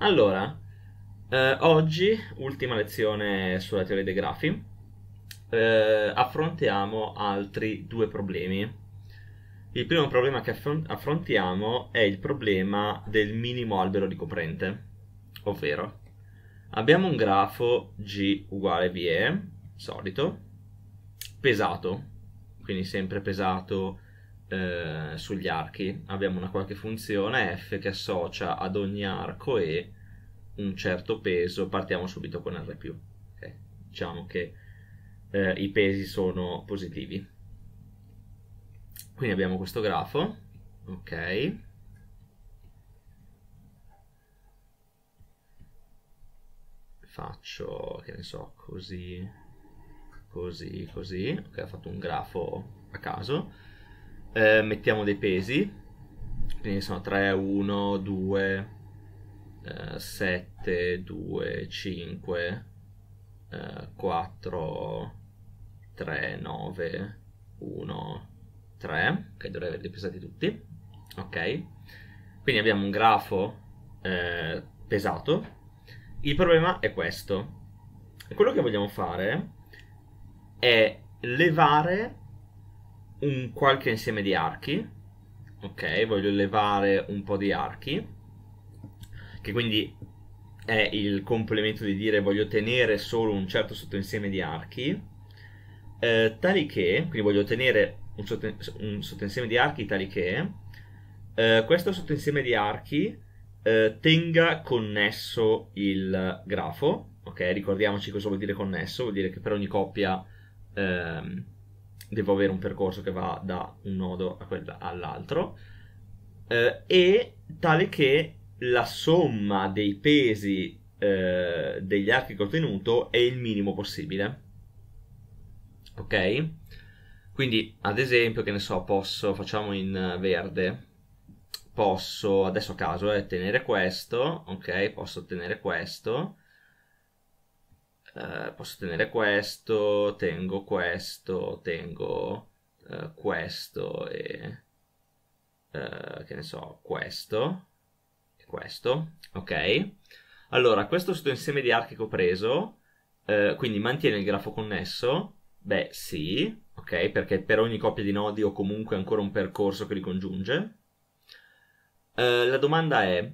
Allora, eh, oggi, ultima lezione sulla teoria dei grafi, eh, affrontiamo altri due problemi. Il primo problema che affrontiamo è il problema del minimo albero ricoprente, ovvero abbiamo un grafo G uguale VE, solito, pesato, quindi sempre pesato eh, sugli archi abbiamo una qualche funzione f che associa ad ogni arco e un certo peso, partiamo subito con r+. Okay. Diciamo che eh, i pesi sono positivi. Quindi abbiamo questo grafo, ok, faccio, che ne so, così, così, così, ok, ho fatto un grafo a caso, eh, mettiamo dei pesi, quindi sono 3, 1, 2, eh, 7, 2, 5, eh, 4, 3, 9, 1, 3, che dovrei averli pesati tutti, ok? Quindi abbiamo un grafo eh, pesato. Il problema è questo. Quello che vogliamo fare è levare un qualche insieme di archi, ok? Voglio levare un po' di archi, che quindi è il complemento di dire voglio tenere solo un certo sottoinsieme di archi, eh, tali che, quindi voglio tenere un, sotto, un sottoinsieme di archi tali che eh, questo sottoinsieme di archi eh, tenga connesso il grafo, ok? Ricordiamoci cosa vuol dire connesso, vuol dire che per ogni coppia... Ehm, devo avere un percorso che va da un nodo all'altro, eh, e tale che la somma dei pesi eh, degli archi che ho ottenuto è il minimo possibile. Ok? Quindi, ad esempio, che ne so, posso, facciamo in verde, posso, adesso a caso, eh, tenere questo, ok, posso ottenere questo, eh, posso tenere questo, tengo questo, tengo eh, questo e eh, che ne so, questo e questo, ok? Allora, questo sto insieme di archi che ho preso, eh, quindi mantiene il grafo connesso? Beh, sì, ok, perché per ogni coppia di nodi ho comunque ancora un percorso che li congiunge. Eh, la domanda è,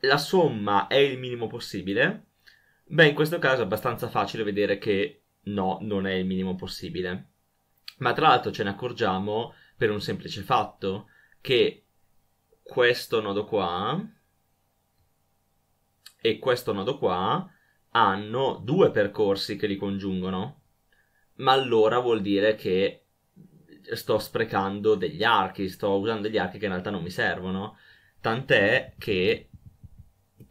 la somma è il minimo possibile? Beh, in questo caso è abbastanza facile vedere che no, non è il minimo possibile. Ma tra l'altro ce ne accorgiamo per un semplice fatto che questo nodo qua e questo nodo qua hanno due percorsi che li congiungono. Ma allora vuol dire che sto sprecando degli archi, sto usando degli archi che in realtà non mi servono. Tant'è che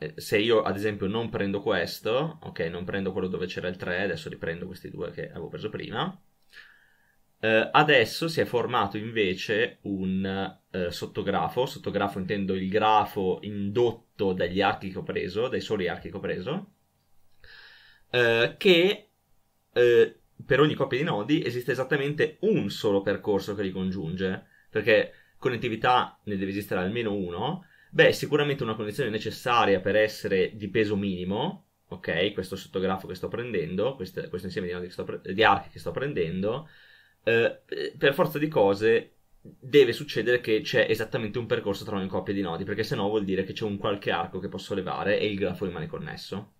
eh, se io ad esempio non prendo questo, ok, non prendo quello dove c'era il 3, adesso riprendo questi due che avevo preso prima, eh, adesso si è formato invece un eh, sottografo, sottografo intendo il grafo indotto dagli archi che ho preso, dai soli archi che ho preso, eh, che eh, per ogni coppia di nodi esiste esattamente un solo percorso che li congiunge, perché connettività ne deve esistere almeno uno, Beh, sicuramente una condizione necessaria per essere di peso minimo, ok? Questo sottografo che sto prendendo, questo, questo insieme di, nodi pre- di archi che sto prendendo, eh, per forza di cose deve succedere che c'è esattamente un percorso tra una coppia di nodi, perché se no vuol dire che c'è un qualche arco che posso levare e il grafo rimane connesso.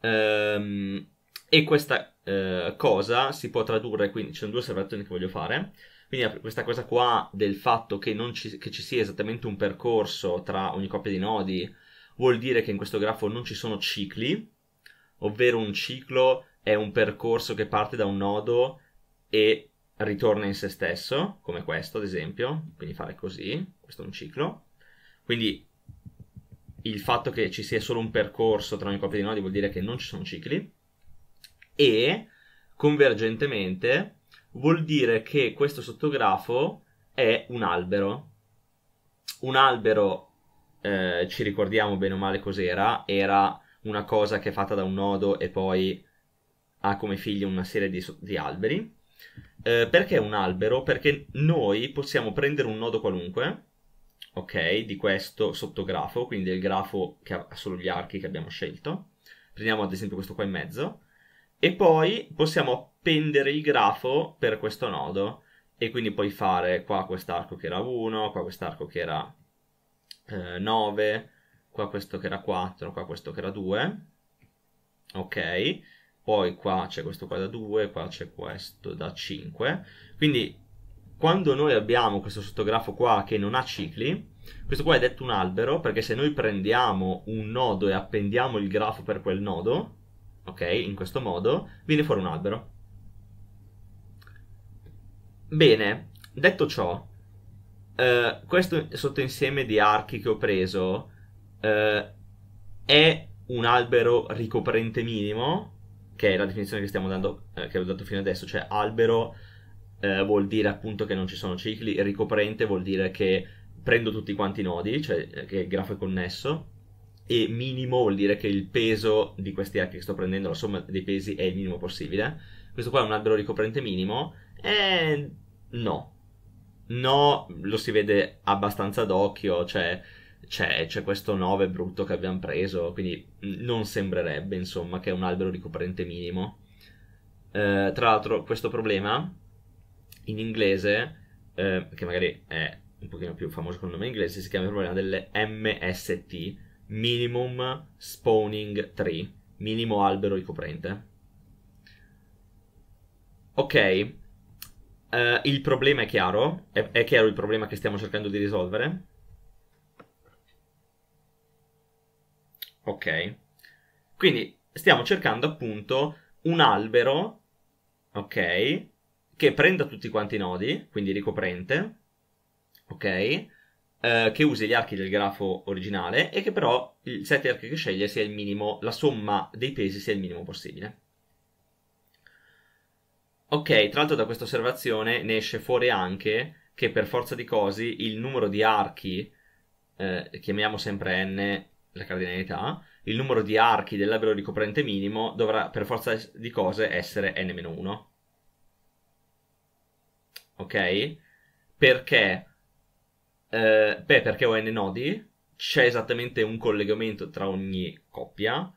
Ehm, e questa eh, cosa si può tradurre, quindi ci sono due osservazioni che voglio fare quindi questa cosa qua del fatto che, ci, che ci sia esattamente un percorso tra ogni coppia di nodi vuol dire che in questo grafo non ci sono cicli, ovvero un ciclo è un percorso che parte da un nodo e ritorna in se stesso, come questo ad esempio, quindi fare così, questo è un ciclo. Quindi il fatto che ci sia solo un percorso tra ogni coppia di nodi vuol dire che non ci sono cicli e convergentemente vuol dire che questo sottografo è un albero. Un albero, eh, ci ricordiamo bene o male cos'era, era una cosa che è fatta da un nodo e poi ha come figlio una serie di, di alberi. Eh, perché un albero? Perché noi possiamo prendere un nodo qualunque, ok, di questo sottografo, quindi il grafo che ha solo gli archi che abbiamo scelto. Prendiamo ad esempio questo qua in mezzo e poi possiamo appendere il grafo per questo nodo e quindi puoi fare qua quest'arco che era 1, qua quest'arco che era eh, 9, qua questo che era 4, qua questo che era 2, ok? Poi qua c'è questo qua da 2, qua c'è questo da 5, quindi quando noi abbiamo questo sottografo qua che non ha cicli, questo qua è detto un albero perché se noi prendiamo un nodo e appendiamo il grafo per quel nodo, ok? In questo modo viene fuori un albero. Bene, detto ciò, eh, questo sottoinsieme di archi che ho preso eh, è un albero ricoprente minimo, che è la definizione che stiamo dando, eh, che ho dato fino adesso, cioè albero eh, vuol dire appunto che non ci sono cicli, ricoprente vuol dire che prendo tutti quanti i nodi, cioè eh, che il grafo è connesso, e minimo vuol dire che il peso di questi archi che sto prendendo, la somma dei pesi è il minimo possibile. Questo qua è un albero ricoprente minimo. E no. No, lo si vede abbastanza d'occhio, cioè c'è, c'è questo 9 brutto che abbiamo preso, quindi non sembrerebbe, insomma, che è un albero ricoprente minimo. Eh, tra l'altro, questo problema in inglese, eh, che magari è un pochino più famoso con il nome inglese, si chiama il problema delle MST, minimum spawning tree, minimo albero ricoprente. Ok, uh, il problema è chiaro, è, è chiaro il problema che stiamo cercando di risolvere. Ok, quindi stiamo cercando appunto un albero, ok, che prenda tutti quanti i nodi, quindi ricoprente, ok, eh, che usi gli archi del grafo originale e che però il set di archi che sceglie sia il minimo, la somma dei pesi sia il minimo possibile. Ok, tra l'altro da questa osservazione ne esce fuori anche che per forza di cose il numero di archi, eh, chiamiamo sempre n la cardinalità, il numero di archi dell'albero ricoprente minimo dovrà per forza di cose essere n-1. Ok? Perché eh, beh, perché ho n nodi, c'è esattamente un collegamento tra ogni coppia,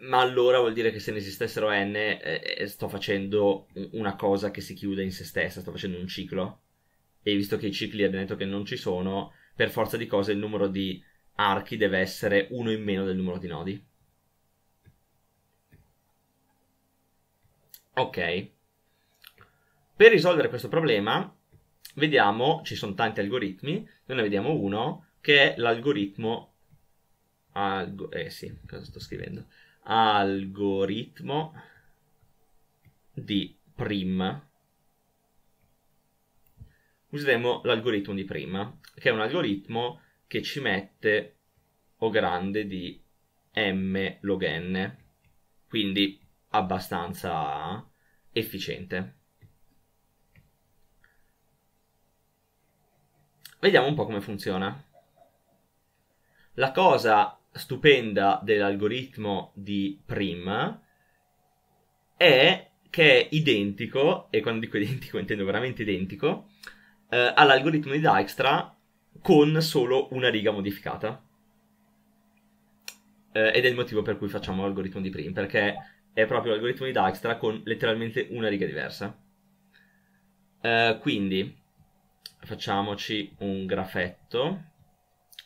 ma allora vuol dire che se ne esistessero n, eh, eh, sto facendo una cosa che si chiude in se stessa, sto facendo un ciclo. E visto che i cicli abbiamo detto che non ci sono, per forza di cose il numero di archi deve essere uno in meno del numero di nodi. Ok. Per risolvere questo problema vediamo, ci sono tanti algoritmi, noi ne vediamo uno che è l'algoritmo, algo, eh sì, cosa sto scrivendo? Algoritmo di prim. Useremo l'algoritmo di prima, che è un algoritmo che ci mette o grande di m log n, quindi abbastanza efficiente. Vediamo un po' come funziona. La cosa stupenda dell'algoritmo di Prim è che è identico, e quando dico identico intendo veramente identico, eh, all'algoritmo di Dijkstra con solo una riga modificata. Eh, ed è il motivo per cui facciamo l'algoritmo di Prim, perché è proprio l'algoritmo di Dijkstra con letteralmente una riga diversa. Eh, quindi facciamoci un grafetto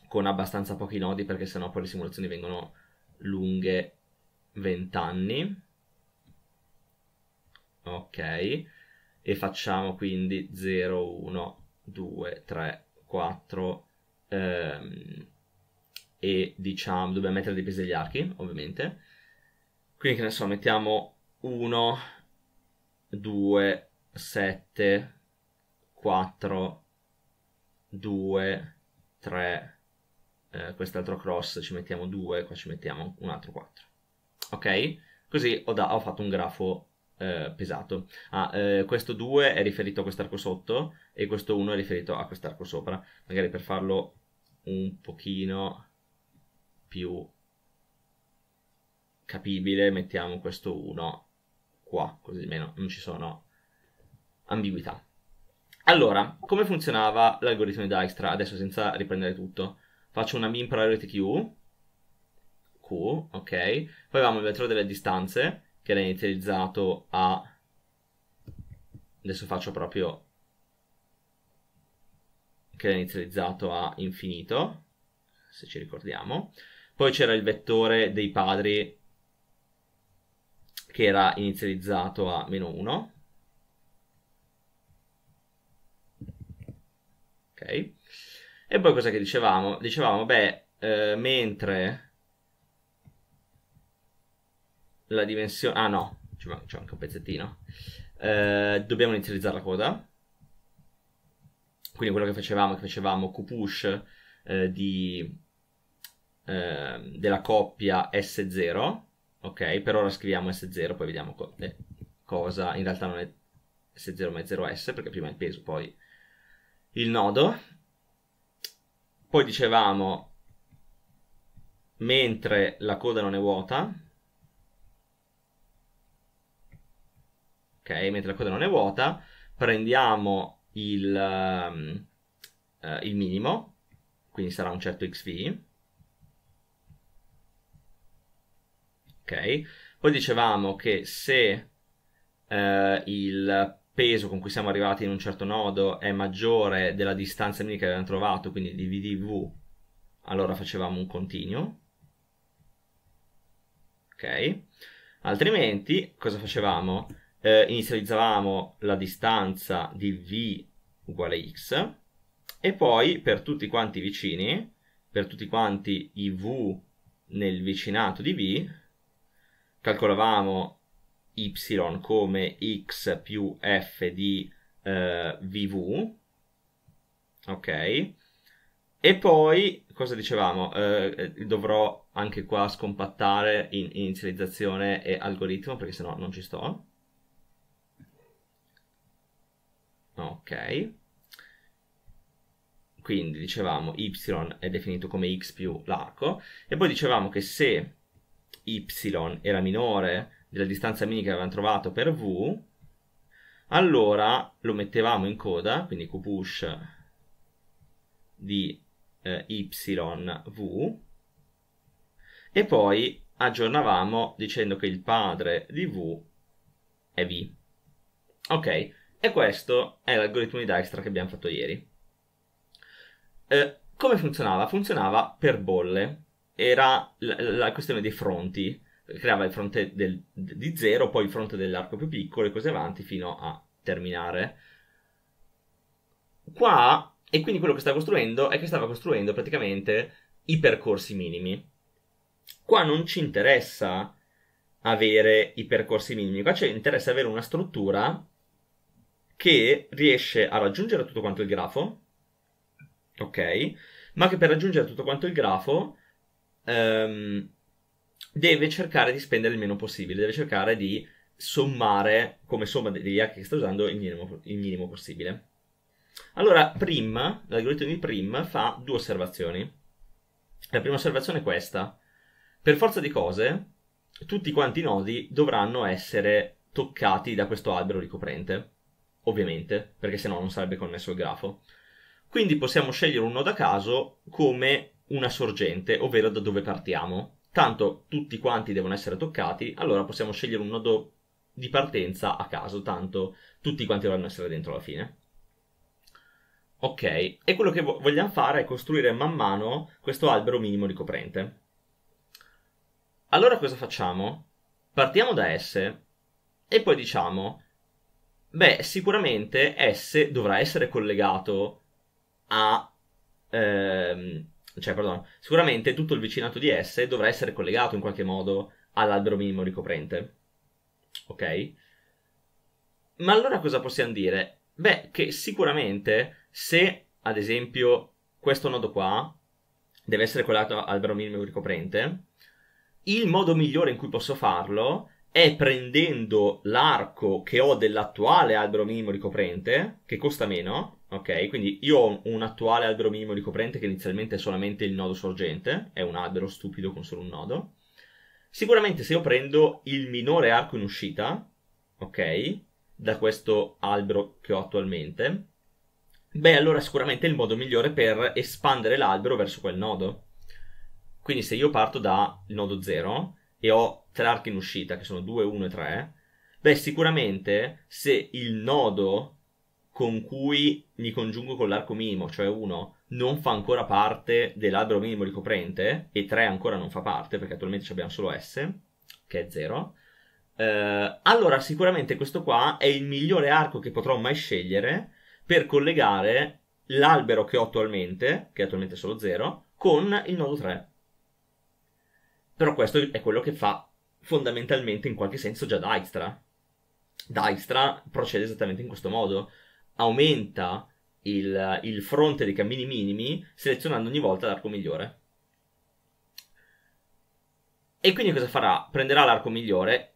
con abbastanza pochi nodi perché sennò poi le simulazioni vengono lunghe 20 anni. Ok, e facciamo quindi 0, 1, 2, 3, 4 ehm, e diciamo dobbiamo mettere dei pesi degli archi ovviamente. Quindi che ne so, mettiamo 1, 2, 7, 4, 2, 3, eh, quest'altro cross ci mettiamo 2, qua ci mettiamo un altro 4. Ok? Così ho, da, ho fatto un grafo eh, pesato. Ah, eh, questo 2 è riferito a quest'arco sotto e questo 1 è riferito a quest'arco sopra. Magari per farlo un pochino più capibile mettiamo questo 1 qua, così almeno non ci sono ambiguità. Allora, come funzionava l'algoritmo di Dijkstra? Adesso senza riprendere tutto. Faccio una mean priority Q, Q, ok? Poi avevamo il vettore delle distanze, che era inizializzato a... Adesso faccio proprio... Che era inizializzato a infinito, se ci ricordiamo. Poi c'era il vettore dei padri, che era inizializzato a meno 1, ok? E poi cosa che dicevamo? Dicevamo, beh, eh, mentre la dimensione... Ah no, c'è anche un pezzettino. Eh, dobbiamo inizializzare la coda. Quindi quello che facevamo, è che facevamo qpush eh, di, ehm, della coppia S0, ok? Per ora scriviamo S0, poi vediamo co eh, cosa... In realtà non è S0 ma è 0S, perché prima è il peso, poi il nodo. Poi dicevamo, mentre la coda non è vuota, ok, mentre la coda non è vuota, prendiamo il, um, uh, il minimo, quindi sarà un certo xv, ok, poi dicevamo che se uh, il peso con cui siamo arrivati in un certo nodo è maggiore della distanza minima che abbiamo trovato, quindi dividi V, allora facevamo un continuo. Ok? Altrimenti, cosa facevamo? Eh, inizializzavamo la distanza di V uguale X e poi per tutti quanti i vicini, per tutti quanti i V nel vicinato di V, calcolavamo y come x più f di eh, vv, ok? E poi, cosa dicevamo? Eh, dovrò anche qua scompattare in inizializzazione e algoritmo perché sennò non ci sto. Ok. Quindi dicevamo y è definito come x più l'arco e poi dicevamo che se y era minore della distanza minima che avevamo trovato per V, allora lo mettevamo in coda, quindi qpush di eh, yv, e poi aggiornavamo dicendo che il padre di v è v. Ok, e questo è l'algoritmo di Dijkstra che abbiamo fatto ieri. Eh, come funzionava? Funzionava per bolle, era la, la questione dei fronti creava il fronte del, di 0, poi il fronte dell'arco più piccolo e così avanti fino a terminare. Qua, e quindi quello che stava costruendo è che stava costruendo praticamente i percorsi minimi. Qua non ci interessa avere i percorsi minimi, qua ci interessa avere una struttura che riesce a raggiungere tutto quanto il grafo, ok? Ma che per raggiungere tutto quanto il grafo ehm, deve cercare di spendere il meno possibile, deve cercare di sommare come somma degli hack che sta usando il minimo, il minimo possibile. Allora, Prim, l'algoritmo di Prim fa due osservazioni. La prima osservazione è questa. Per forza di cose, tutti quanti i nodi dovranno essere toccati da questo albero ricoprente, ovviamente, perché sennò non sarebbe connesso il grafo. Quindi possiamo scegliere un nodo a caso come una sorgente, ovvero da dove partiamo tanto tutti quanti devono essere toccati, allora possiamo scegliere un nodo di partenza a caso, tanto tutti quanti dovranno essere dentro alla fine. Ok, e quello che vogliamo fare è costruire man mano questo albero minimo ricoprente. Allora cosa facciamo? Partiamo da S e poi diciamo, beh, sicuramente S dovrà essere collegato a... Ehm, cioè, perdono, sicuramente tutto il vicinato di S dovrà essere collegato in qualche modo all'albero minimo ricoprente. Ok? Ma allora cosa possiamo dire? Beh, che sicuramente se, ad esempio, questo nodo qua deve essere collegato all'albero minimo ricoprente, il modo migliore in cui posso farlo è prendendo l'arco che ho dell'attuale albero minimo ricoprente, che costa meno, Ok, quindi io ho un attuale albero minimo ricoprente che inizialmente è solamente il nodo sorgente, è un albero stupido con solo un nodo. Sicuramente se io prendo il minore arco in uscita, ok, da questo albero che ho attualmente, beh allora sicuramente è il modo migliore per espandere l'albero verso quel nodo. Quindi se io parto dal nodo 0 e ho tre archi in uscita, che sono 2, 1 e 3, beh sicuramente se il nodo con cui mi congiungo con l'arco minimo, cioè 1 non fa ancora parte dell'albero minimo ricoprente e 3 ancora non fa parte perché attualmente abbiamo solo S, che è 0. Eh, allora sicuramente questo qua è il migliore arco che potrò mai scegliere per collegare l'albero che ho attualmente, che è attualmente è solo 0, con il nodo 3. Però questo è quello che fa fondamentalmente in qualche senso già Dijkstra. Dijkstra procede esattamente in questo modo, aumenta il, il fronte dei cammini minimi selezionando ogni volta l'arco migliore. E quindi cosa farà? Prenderà l'arco migliore.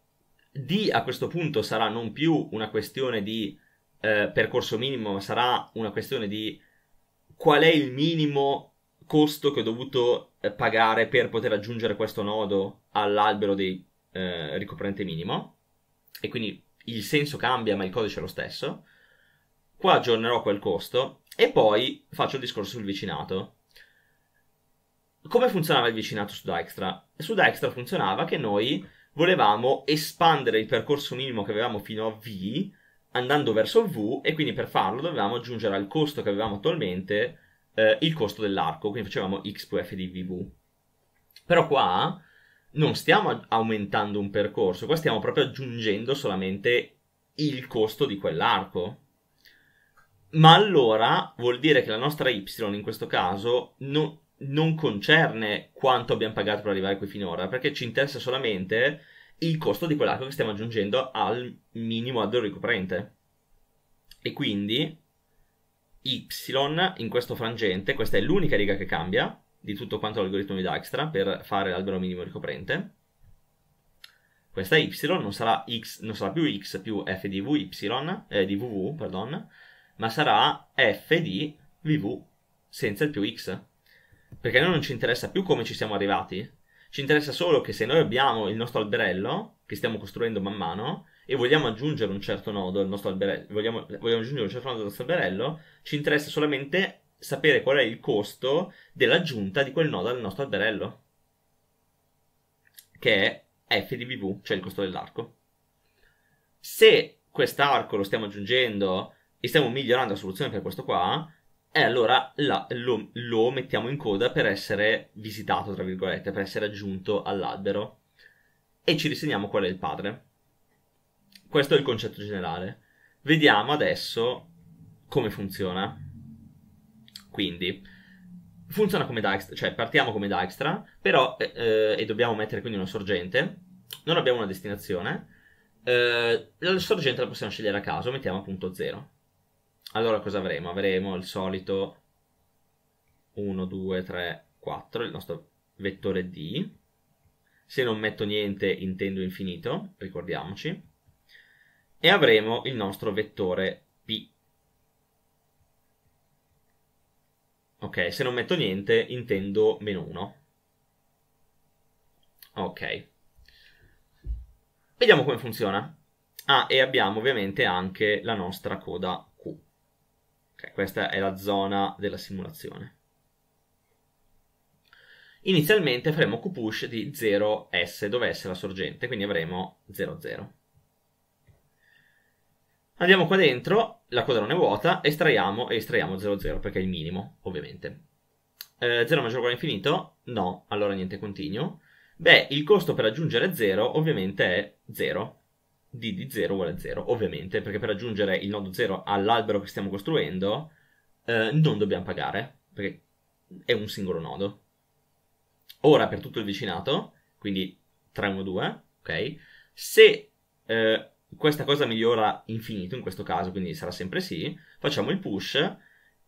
D a questo punto sarà non più una questione di eh, percorso minimo, ma sarà una questione di qual è il minimo costo che ho dovuto eh, pagare per poter aggiungere questo nodo all'albero di eh, ricoprente minimo. E quindi il senso cambia, ma il codice è lo stesso. Qua aggiornerò quel costo e poi faccio il discorso sul vicinato. Come funzionava il vicinato su Dijkstra? Su Dijkstra funzionava che noi volevamo espandere il percorso minimo che avevamo fino a V andando verso V e quindi per farlo dovevamo aggiungere al costo che avevamo attualmente eh, il costo dell'arco, quindi facevamo x più f di vv. Però qua non stiamo aumentando un percorso, qua stiamo proprio aggiungendo solamente il costo di quell'arco. Ma allora vuol dire che la nostra Y in questo caso non, non concerne quanto abbiamo pagato per arrivare qui finora, perché ci interessa solamente il costo di quell'arco che stiamo aggiungendo al minimo addolore ricoprente. E quindi y in questo frangente, questa è l'unica riga che cambia di tutto quanto l'algoritmo di Dijkstra per fare l'albero minimo ricoprente. Questa y non sarà, x, non sarà più x più f di vy, eh, di vv, perdon, ma sarà f di vv senza il più x. Perché a noi non ci interessa più come ci siamo arrivati, ci interessa solo che se noi abbiamo il nostro alberello, che stiamo costruendo man mano, e vogliamo aggiungere un certo nodo al nostro alberello, vogliamo, vogliamo aggiungere un certo nodo al nostro alberello, ci interessa solamente sapere qual è il costo dell'aggiunta di quel nodo al nostro alberello, che è f di vv, cioè il costo dell'arco. Se quest'arco lo stiamo aggiungendo e stiamo migliorando la soluzione per questo qua, e allora la, lo, lo, mettiamo in coda per essere visitato, tra virgolette, per essere aggiunto all'albero. E ci disegniamo qual è il padre. Questo è il concetto generale. Vediamo adesso come funziona. Quindi, funziona come Dijkstra, cioè partiamo come Dijkstra, però, eh, eh, e dobbiamo mettere quindi una sorgente, non abbiamo una destinazione, eh, la sorgente la possiamo scegliere a caso, mettiamo appunto 0 allora cosa avremo? Avremo il solito 1, 2, 3, 4, il nostro vettore D. Se non metto niente intendo infinito, ricordiamoci. E avremo il nostro vettore P. Ok, se non metto niente intendo meno 1. Ok. Vediamo come funziona. Ah, e abbiamo ovviamente anche la nostra coda Okay, questa è la zona della simulazione. Inizialmente faremo Q-push di 0S, dove S è la sorgente, quindi avremo 00. Andiamo qua dentro, la coda non è vuota, estraiamo e estraiamo 00, perché è il minimo, ovviamente. Eh, 0 maggiore o uguale a infinito? No, allora niente continuo. Beh, il costo per aggiungere 0 ovviamente è 0, d di 0 uguale a 0, ovviamente, perché per aggiungere il nodo 0 all'albero che stiamo costruendo eh, non dobbiamo pagare, perché è un singolo nodo. Ora per tutto il vicinato, quindi 3, 1, 2, ok? Se eh, questa cosa migliora infinito in questo caso, quindi sarà sempre sì, facciamo il push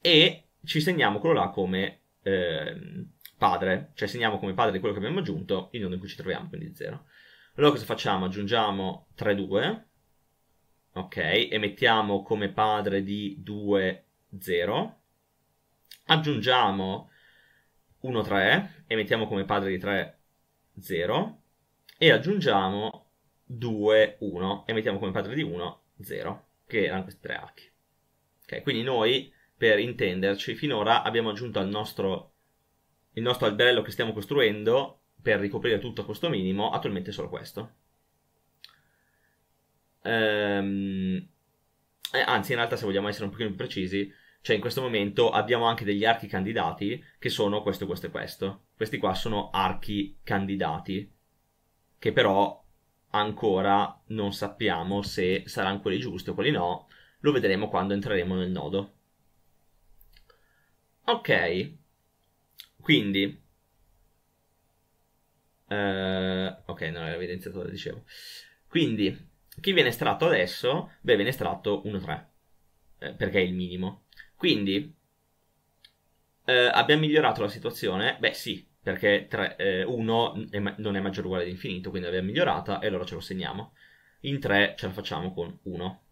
e ci segniamo quello là come eh, padre, cioè segniamo come padre di quello che abbiamo aggiunto il nodo in cui ci troviamo, quindi 0. Allora cosa facciamo? Aggiungiamo 3, 2, ok, e mettiamo come padre di 2, 0. Aggiungiamo 1, 3 e mettiamo come padre di 3, 0. E aggiungiamo 2, 1 e mettiamo come padre di 1, 0, che erano questi tre archi. Ok, quindi noi, per intenderci, finora abbiamo aggiunto al nostro, il nostro alberello che stiamo costruendo per ricoprire tutto a costo minimo, attualmente è solo questo. Ehm, eh, anzi, in realtà, se vogliamo essere un pochino più precisi, cioè in questo momento abbiamo anche degli archi candidati che sono questo, questo e questo. Questi qua sono archi candidati, che però ancora non sappiamo se saranno quelli giusti o quelli no. Lo vedremo quando entreremo nel nodo. Ok, quindi Uh, ok, non era evidenziatore, dicevo. Quindi, chi viene estratto adesso? Beh, viene estratto 1-3, eh, perché è il minimo. Quindi, eh, abbiamo migliorato la situazione? Beh, sì, perché 3, eh, 1 ma- non è maggiore o uguale di infinito, quindi l'abbiamo migliorata e allora ce lo segniamo. In 3 ce la facciamo con 1.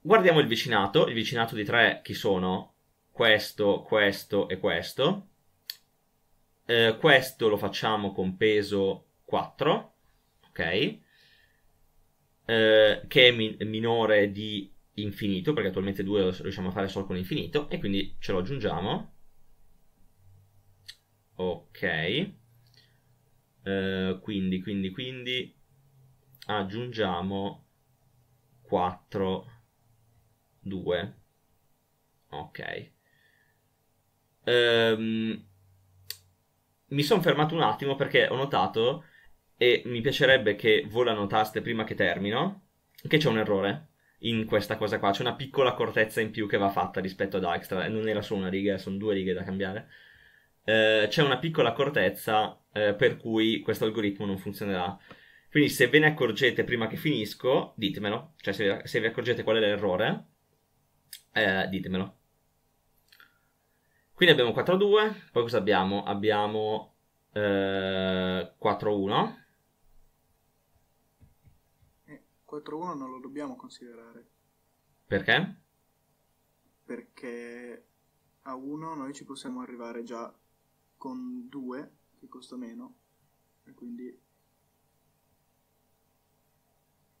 Guardiamo il vicinato, il vicinato di 3 chi sono? Questo, questo e questo eh, questo lo facciamo con peso 4, ok? Eh, che è mi- minore di infinito, perché attualmente 2 lo riusciamo a fare solo con infinito, e quindi ce lo aggiungiamo. Ok. Eh, quindi, quindi, quindi aggiungiamo 4, 2. Ok. Ehm, mi sono fermato un attimo perché ho notato, e mi piacerebbe che voi la notaste prima che termino, che c'è un errore in questa cosa qua, c'è una piccola cortezza in più che va fatta rispetto ad Extra, non era solo una riga, sono due righe da cambiare. Eh, c'è una piccola cortezza eh, per cui questo algoritmo non funzionerà. Quindi se ve ne accorgete prima che finisco, ditemelo, cioè se, se vi accorgete qual è l'errore, eh, ditemelo. Quindi abbiamo 4-2, poi cosa abbiamo? Abbiamo eh, 4-1. 4-1 eh, non lo dobbiamo considerare. Perché? Perché a 1 noi ci possiamo arrivare già con 2, che costa meno, e quindi...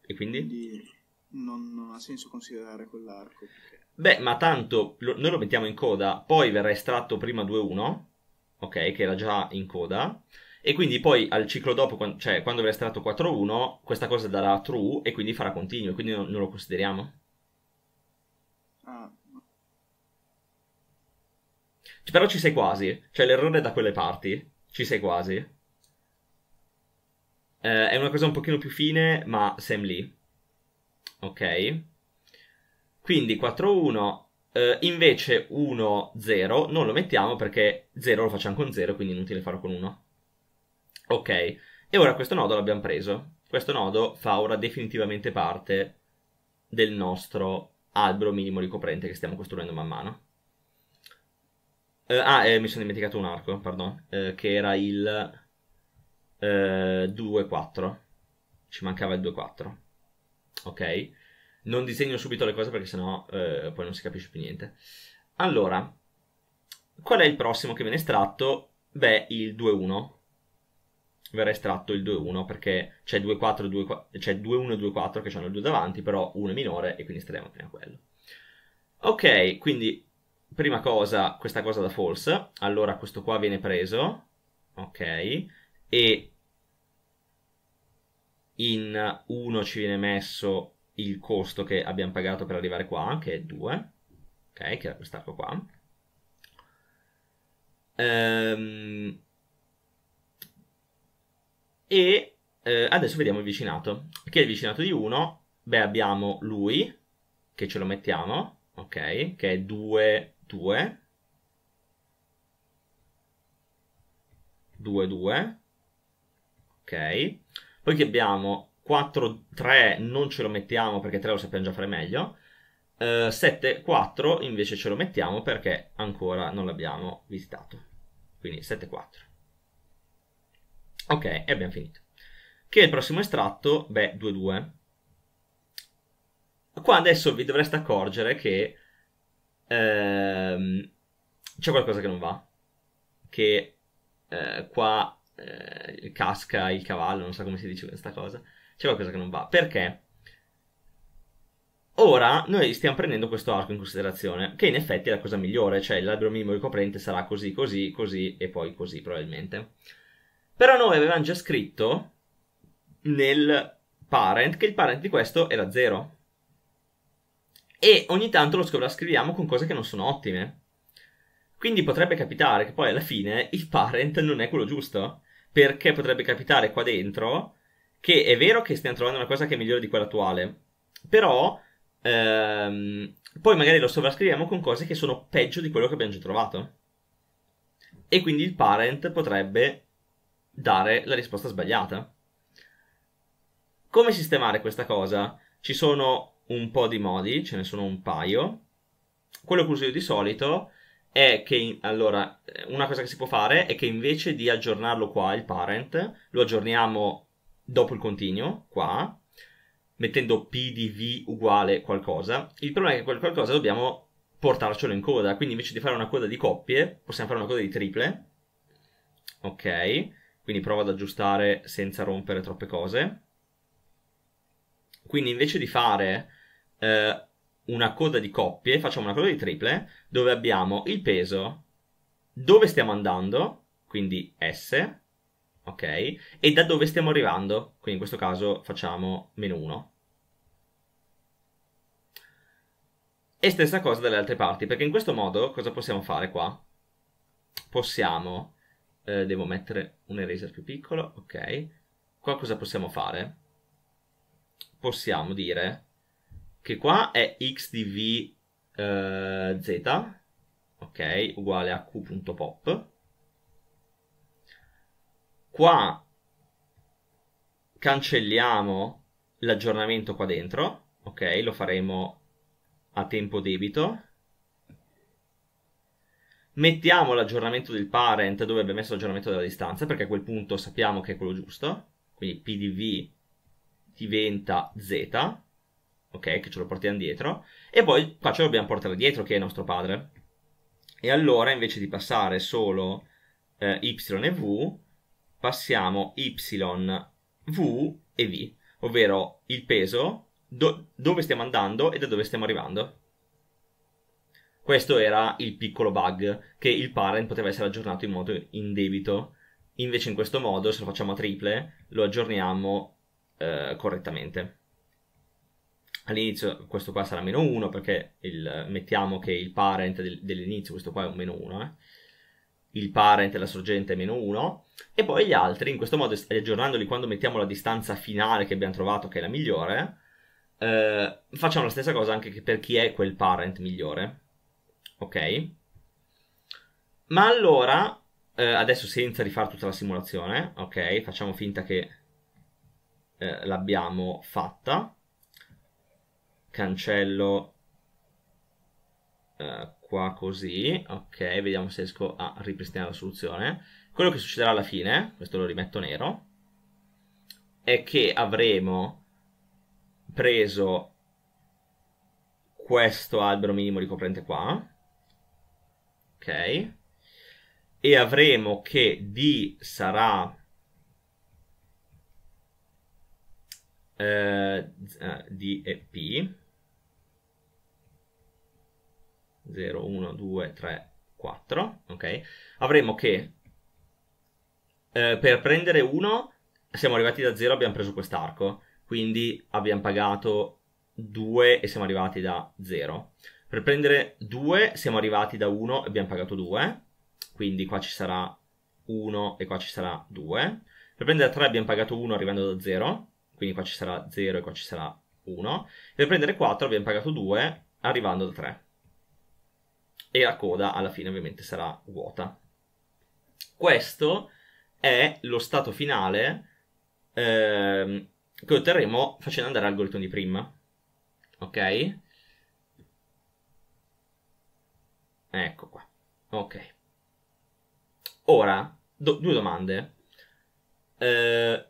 E quindi? quindi non, non ha senso considerare quell'arco. Perché... Beh, ma tanto lo, noi lo mettiamo in coda, poi verrà estratto prima 2-1, ok, che era già in coda, e quindi poi al ciclo dopo, cioè quando verrà estratto 4-1, questa cosa darà true e quindi farà continuo, quindi non, non lo consideriamo. Ah. però ci sei quasi, cioè l'errore è da quelle parti, ci sei quasi. Eh, è una cosa un pochino più fine, ma sem lì. Ok. Quindi 4-1, eh, invece 1-0 non lo mettiamo perché 0 lo facciamo con 0, quindi inutile farlo con 1. Ok, e ora questo nodo l'abbiamo preso. Questo nodo fa ora definitivamente parte del nostro albero minimo ricoprente che stiamo costruendo man mano. Eh, ah, eh, mi sono dimenticato un arco, pardon, eh, che era il 2-4. Eh, Ci mancava il 2-4. Ok non disegno subito le cose perché sennò eh, poi non si capisce più niente. Allora, qual è il prossimo che viene estratto? Beh, il 2-1. Verrà estratto il 2-1 perché c'è 2-4, c'è 2-1 e 2-4 che hanno il 2 davanti, però 1 è minore e quindi estremo prima quello. Ok, quindi prima cosa, questa cosa da false. Allora questo qua viene preso, ok, e in 1 ci viene messo il costo che abbiamo pagato per arrivare qua, che è 2, ok, che era quest'arco qua. Ehm, e eh, adesso vediamo il vicinato, che è il vicinato di 1, beh abbiamo lui, che ce lo mettiamo, ok, che è 2, 2, 2, 2, ok, poi che abbiamo 4, 3 non ce lo mettiamo perché 3 lo sappiamo già fare meglio. Uh, 7, 4 invece ce lo mettiamo perché ancora non l'abbiamo visitato. Quindi 7, 4. Ok, e abbiamo finito. Che è il prossimo estratto? Beh, 2, 2. Qua adesso vi dovreste accorgere che ehm, c'è qualcosa che non va. Che eh, qua eh, casca il cavallo, non so come si dice questa cosa c'è qualcosa che non va. Perché? Ora noi stiamo prendendo questo arco in considerazione, che in effetti è la cosa migliore, cioè l'albero minimo ricoprente sarà così, così, così e poi così probabilmente. Però noi avevamo già scritto nel parent che il parent di questo era 0. E ogni tanto lo scriviamo con cose che non sono ottime. Quindi potrebbe capitare che poi alla fine il parent non è quello giusto, perché potrebbe capitare qua dentro che è vero che stiamo trovando una cosa che è migliore di quella attuale, però ehm, poi magari lo sovrascriviamo con cose che sono peggio di quello che abbiamo già trovato. E quindi il parent potrebbe dare la risposta sbagliata. Come sistemare questa cosa? Ci sono un po' di modi, ce ne sono un paio. Quello che uso io di solito è che, allora, una cosa che si può fare è che invece di aggiornarlo qua, il parent, lo aggiorniamo dopo il continuo, qua, mettendo P di V uguale qualcosa, il problema è che quel qualcosa dobbiamo portarcelo in coda, quindi invece di fare una coda di coppie, possiamo fare una coda di triple, ok, quindi provo ad aggiustare senza rompere troppe cose, quindi invece di fare eh, una coda di coppie, facciamo una coda di triple, dove abbiamo il peso, dove stiamo andando, quindi S, ok? E da dove stiamo arrivando? Quindi in questo caso facciamo meno 1. E stessa cosa dalle altre parti, perché in questo modo cosa possiamo fare qua? Possiamo, eh, devo mettere un eraser più piccolo, ok? Qua cosa possiamo fare? Possiamo dire che qua è x di v eh, z, ok? Uguale a q.pop Qua cancelliamo l'aggiornamento qua dentro, ok? Lo faremo a tempo debito. Mettiamo l'aggiornamento del parent dove abbiamo messo l'aggiornamento della distanza, perché a quel punto sappiamo che è quello giusto. Quindi pdv diventa z, ok? Che ce lo portiamo dietro. E poi qua ce lo dobbiamo portare dietro, che è nostro padre. E allora, invece di passare solo eh, y e v, passiamo y, v e v, ovvero il peso, do, dove stiamo andando e da dove stiamo arrivando. Questo era il piccolo bug, che il parent poteva essere aggiornato in modo indebito, invece in questo modo se lo facciamo a triple lo aggiorniamo eh, correttamente. All'inizio questo qua sarà meno 1 perché il, mettiamo che il parent dell'inizio, questo qua è un meno 1, eh, il parent e la sorgente meno 1 e poi gli altri, in questo modo aggiornandoli quando mettiamo la distanza finale che abbiamo trovato che è la migliore, eh, facciamo la stessa cosa anche per chi è quel parent migliore. Ok? Ma allora, eh, adesso senza rifare tutta la simulazione, ok? Facciamo finta che eh, l'abbiamo fatta. Cancello eh, qua così, ok, vediamo se riesco a ripristinare la soluzione. Quello che succederà alla fine, questo lo rimetto nero, è che avremo preso questo albero minimo ricoprente qua, ok, e avremo che D sarà eh, eh D e P, 0, 1, 2, 3, 4, ok? Avremo che eh, per prendere 1 siamo arrivati da 0, abbiamo preso quest'arco, quindi abbiamo pagato 2 e siamo arrivati da 0. Per prendere 2 siamo arrivati da 1 e abbiamo pagato 2, quindi qua ci sarà 1 e qua ci sarà 2. Per prendere 3 abbiamo pagato 1 arrivando da 0, quindi qua ci sarà 0 e qua ci sarà 1. Per prendere 4 abbiamo pagato 2 arrivando da 3 e la coda alla fine ovviamente sarà vuota. Questo è lo stato finale ehm, che otterremo facendo andare l'algoritmo di prima. Ok? Ecco qua. Ok. Ora, do- due domande. Eh,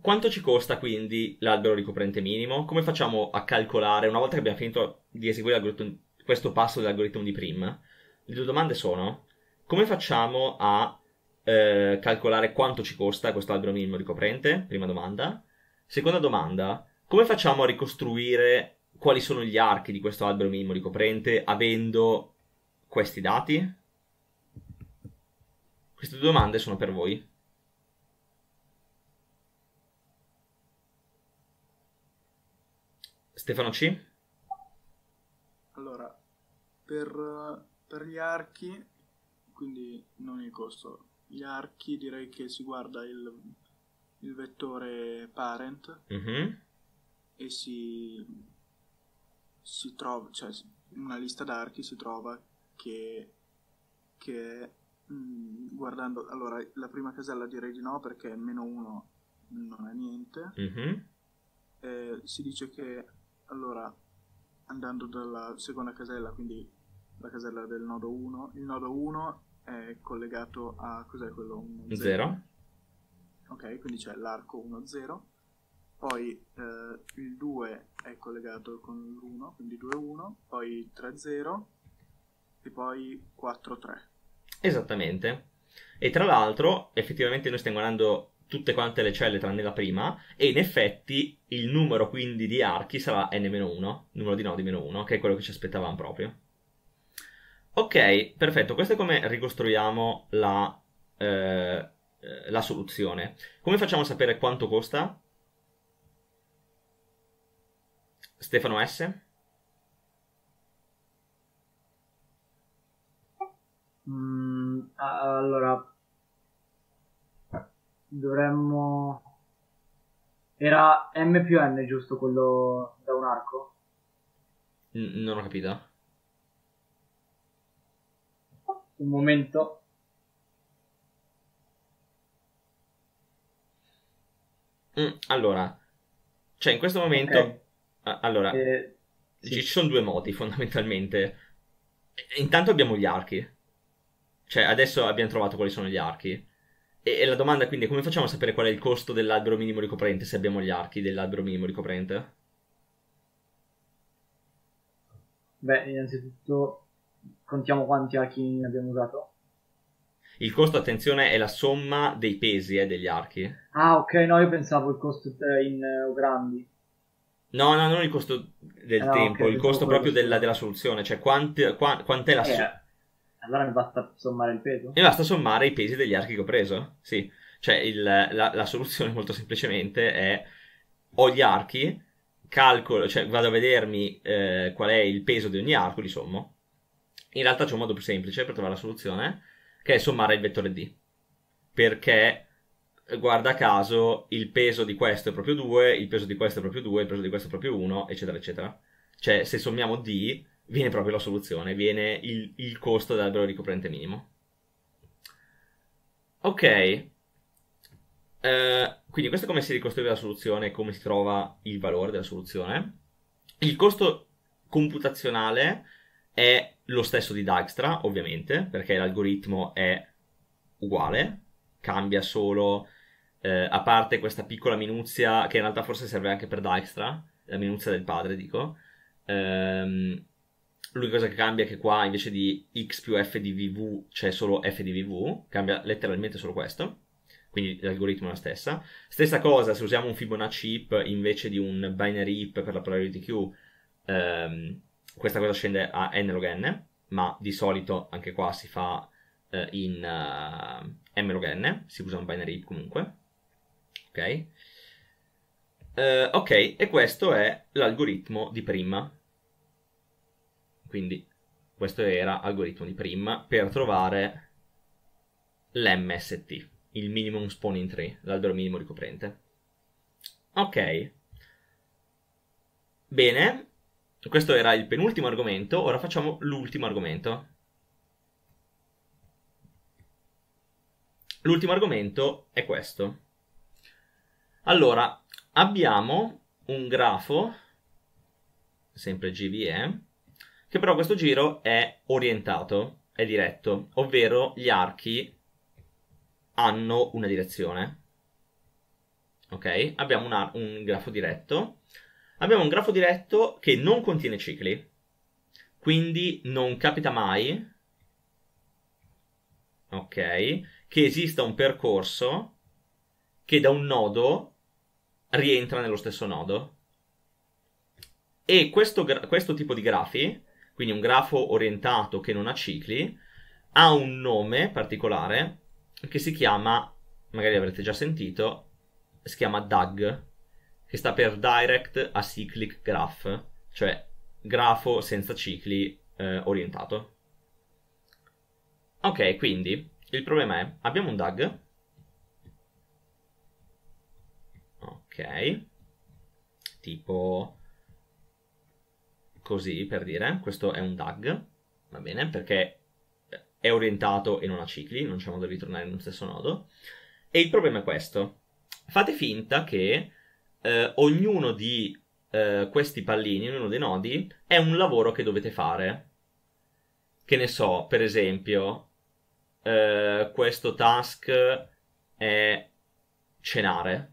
quanto ci costa quindi l'albero ricoprente minimo? Come facciamo a calcolare, una volta che abbiamo finito di eseguire l'algoritmo questo passo dell'algoritmo di prima, le due domande sono come facciamo a eh, calcolare quanto ci costa questo albero minimo ricoprente? Prima domanda. Seconda domanda, come facciamo a ricostruire quali sono gli archi di questo albero minimo ricoprente avendo questi dati? Queste due domande sono per voi. Stefano C per, per gli archi, quindi non il costo, gli archi direi che si guarda il, il vettore parent mm-hmm. e si, si trova, cioè una lista d'archi si trova che, che mh, mm, guardando, allora la prima casella direi di no perché meno 1 non è niente, mm-hmm. eh, si dice che allora andando dalla seconda casella, quindi la casella del nodo 1. Il nodo 1 è collegato a cos'è quello 0. Ok, quindi c'è l'arco 1-0. Poi eh, il 2 è collegato con l'1, quindi 2-1, poi 3-0 e poi 4-3. Esattamente. E tra l'altro, effettivamente noi stiamo guardando tutte quante le celle tranne la prima e in effetti il numero quindi di archi sarà n-1, numero di nodi meno 1, che è quello che ci aspettavamo proprio. Ok, perfetto, questo è come ricostruiamo la, eh, la soluzione. Come facciamo a sapere quanto costa? Stefano S. Mm, allora, dovremmo... Era M più N, giusto, quello da un arco? N non ho capito. un momento mm, allora, cioè in questo momento, okay. allora, eh, sì. ci sono due modi fondamentalmente. Intanto abbiamo gli archi, cioè adesso abbiamo trovato quali sono gli archi. E, e la domanda quindi è come facciamo a sapere qual è il costo dell'albero minimo ricoprente se abbiamo gli archi dell'albero minimo ricoprente? Beh, innanzitutto contiamo quanti archi abbiamo usato? Il costo, attenzione, è la somma dei pesi eh, degli archi. Ah, ok, no, io pensavo il costo eh, in uh, grandi. No, no, non il costo del ah, tempo, okay, il costo proprio della, della, soluzione, cioè quanti, qua, quant'è la... Eh, so- allora mi basta sommare il peso? Mi basta sommare i pesi degli archi che ho preso, sì. Cioè il, la, la, soluzione molto semplicemente è ho gli archi, calcolo, cioè vado a vedermi eh, qual è il peso di ogni arco, li sommo, in realtà c'è un modo più semplice per trovare la soluzione, che è sommare il vettore D. Perché, guarda caso, il peso di questo è proprio 2, il peso di questo è proprio 2, il peso di questo è proprio 1, eccetera, eccetera. Cioè, se sommiamo D, viene proprio la soluzione, viene il, il costo dell'albero ricoprente minimo. Ok, Uh, quindi questo è come si ricostruisce la soluzione, e come si trova il valore della soluzione. Il costo computazionale è lo stesso di Dijkstra, ovviamente, perché l'algoritmo è uguale, cambia solo, eh, a parte questa piccola minuzia, che in realtà forse serve anche per Dijkstra, la minuzia del padre, dico. Ehm, l'unica cosa che cambia è che qua invece di x più f di vv c'è solo f di vv, cambia letteralmente solo questo, quindi l'algoritmo è la stessa. Stessa cosa se usiamo un Fibonacci heap invece di un binary heap per la probability Q, ehm, questa cosa scende a n log n, ma di solito anche qua si fa eh, in uh, m log n, si usa un binary comunque. Ok? Uh, ok, e questo è l'algoritmo di prima. Quindi questo era l'algoritmo di prima per trovare l'MST, il minimum spawning tree, l'albero minimo ricoprente. Ok. Bene, questo era il penultimo argomento, ora facciamo l'ultimo argomento. L'ultimo argomento è questo. Allora, abbiamo un grafo, sempre GVE, che però questo giro è orientato, è diretto, ovvero gli archi hanno una direzione. Ok? Abbiamo una, un grafo diretto abbiamo un grafo diretto che non contiene cicli, quindi non capita mai, ok, che esista un percorso che da un nodo rientra nello stesso nodo. E questo, questo tipo di grafi, quindi un grafo orientato che non ha cicli, ha un nome particolare che si chiama, magari avrete già sentito, si chiama DAG, che sta per Direct Acyclic Graph, cioè grafo senza cicli eh, orientato. Ok, quindi il problema è, abbiamo un DAG, ok, tipo così per dire, questo è un DAG, va bene, perché è orientato e non ha cicli, non c'è modo di ritornare in un stesso nodo, e il problema è questo, fate finta che eh, ognuno di eh, questi pallini, ognuno dei nodi, è un lavoro che dovete fare. Che ne so, per esempio, eh, questo task è cenare.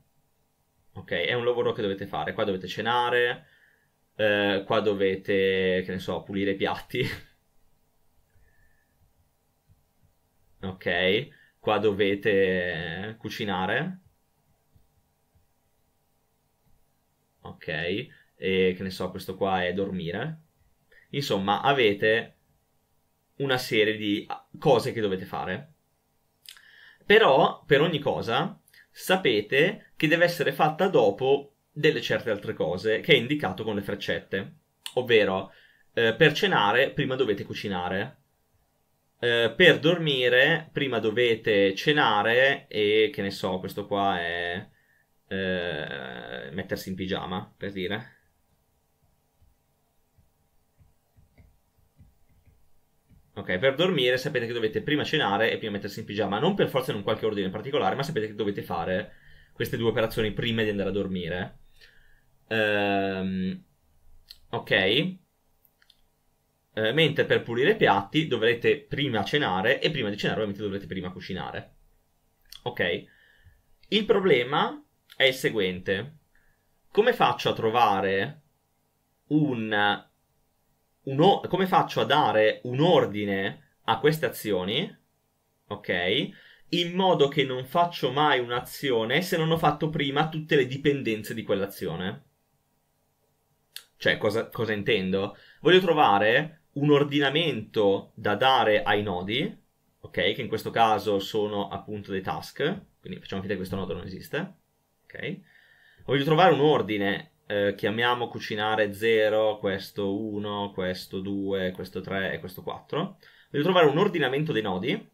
Ok, è un lavoro che dovete fare. Qua dovete cenare, eh, qua dovete, che ne so, pulire i piatti. ok, qua dovete cucinare ok, e che ne so, questo qua è dormire. Insomma, avete una serie di ah, cose che dovete fare. Però, per ogni cosa, sapete che deve essere fatta dopo delle certe altre cose, che è indicato con le freccette. Ovvero, eh, per cenare prima dovete cucinare. Eh, per dormire prima dovete cenare e, che ne so, questo qua è eh, mettersi in pigiama, per dire. Ok, per dormire sapete che dovete prima cenare e prima mettersi in pigiama, non per forza in un qualche ordine particolare, ma sapete che dovete fare queste due operazioni prima di andare a dormire. Ehm, ok, eh, mentre per pulire i piatti dovrete prima cenare e prima di cenare ovviamente dovrete prima cucinare. Ok? Il problema è il seguente. Come faccio a trovare un... un come faccio a dare un ordine a queste azioni? Ok? In modo che non faccio mai un'azione se non ho fatto prima tutte le dipendenze di quell'azione. Cioè, cosa, cosa intendo? Voglio trovare un ordinamento da dare ai nodi, ok? Che in questo caso sono appunto dei task, quindi facciamo finta che questo nodo non esiste ok? Voglio trovare un ordine, eh, chiamiamo cucinare 0, questo 1, questo 2, questo 3 e questo 4. Voglio trovare un ordinamento dei nodi,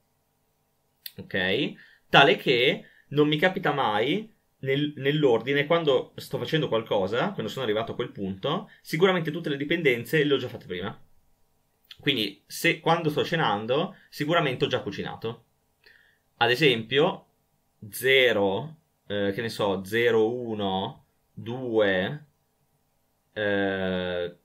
ok? Tale che non mi capita mai nel, nell'ordine, quando sto facendo qualcosa, quando sono arrivato a quel punto, sicuramente tutte le dipendenze le ho già fatte prima. Quindi, se quando sto cenando, sicuramente ho già cucinato. Ad esempio, 0 eh, che ne so, 0, 1, 2, eh,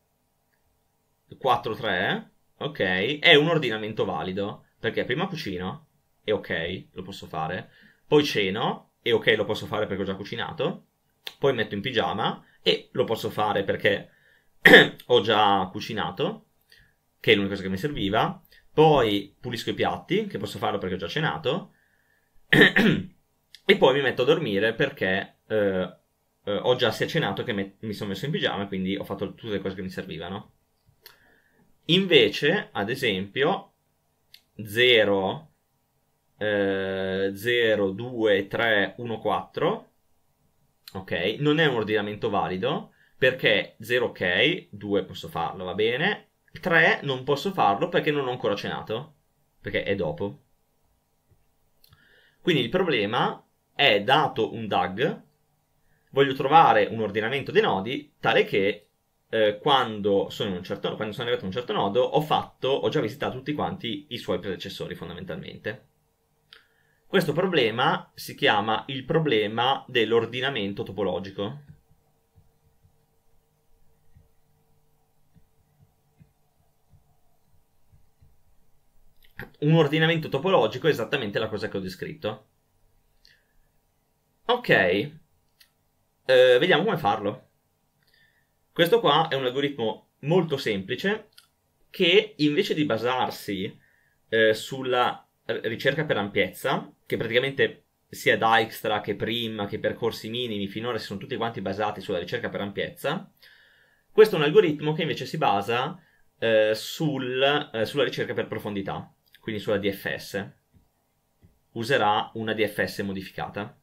4, 3, ok, è un ordinamento valido, perché prima cucino, e ok, lo posso fare, poi ceno, e ok, lo posso fare perché ho già cucinato, poi metto in pigiama, e lo posso fare perché ho già cucinato, che è l'unica cosa che mi serviva, poi pulisco i piatti, che posso farlo perché ho già cenato, E poi mi metto a dormire perché eh, eh, ho già sia cenato che me- mi sono messo in pigiama e quindi ho fatto tutte le cose che mi servivano. Invece, ad esempio, 0, eh, 0, 2, 3, 1, 4, ok, non è un ordinamento valido perché 0 ok, 2 posso farlo, va bene, 3 non posso farlo perché non ho ancora cenato, perché è dopo. Quindi il problema è dato un DAG, voglio trovare un ordinamento dei nodi tale che eh, quando, sono certo, quando, sono arrivato a un certo nodo ho, fatto, ho già visitato tutti quanti i suoi predecessori fondamentalmente. Questo problema si chiama il problema dell'ordinamento topologico. Un ordinamento topologico è esattamente la cosa che ho descritto. Ok, eh, vediamo come farlo. Questo qua è un algoritmo molto semplice che invece di basarsi eh, sulla ricerca per ampiezza, che praticamente sia Dijkstra che Prim che percorsi minimi finora si sono tutti quanti basati sulla ricerca per ampiezza, questo è un algoritmo che invece si basa eh, sul, eh, sulla ricerca per profondità, quindi sulla DFS. Userà una DFS modificata.